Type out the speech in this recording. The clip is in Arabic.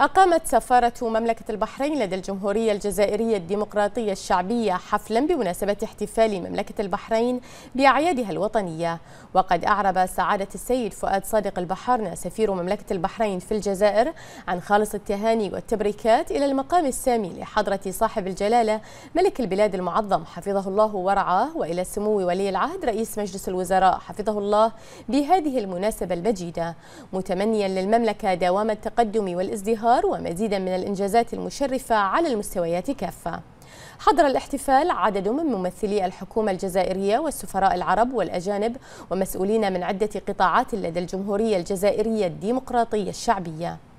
أقامت سفارة مملكة البحرين لدى الجمهورية الجزائرية الديمقراطية الشعبية حفلا بمناسبة احتفال مملكة البحرين بأعيادها الوطنية وقد أعرب سعادة السيد فؤاد صادق البحرنا سفير مملكة البحرين في الجزائر عن خالص التهاني والتبريكات إلى المقام السامي لحضرة صاحب الجلالة ملك البلاد المعظم حفظه الله ورعاه وإلى سمو ولي العهد رئيس مجلس الوزراء حفظه الله بهذه المناسبة المجيدة متمنيا للمملكة دوام التقدم والازدهار الأزهر ومزيدا من الإنجازات المشرفة على المستويات كافة حضر الاحتفال عدد من ممثلي الحكومة الجزائرية والسفراء العرب والأجانب ومسؤولين من عدة قطاعات لدى الجمهورية الجزائرية الديمقراطية الشعبية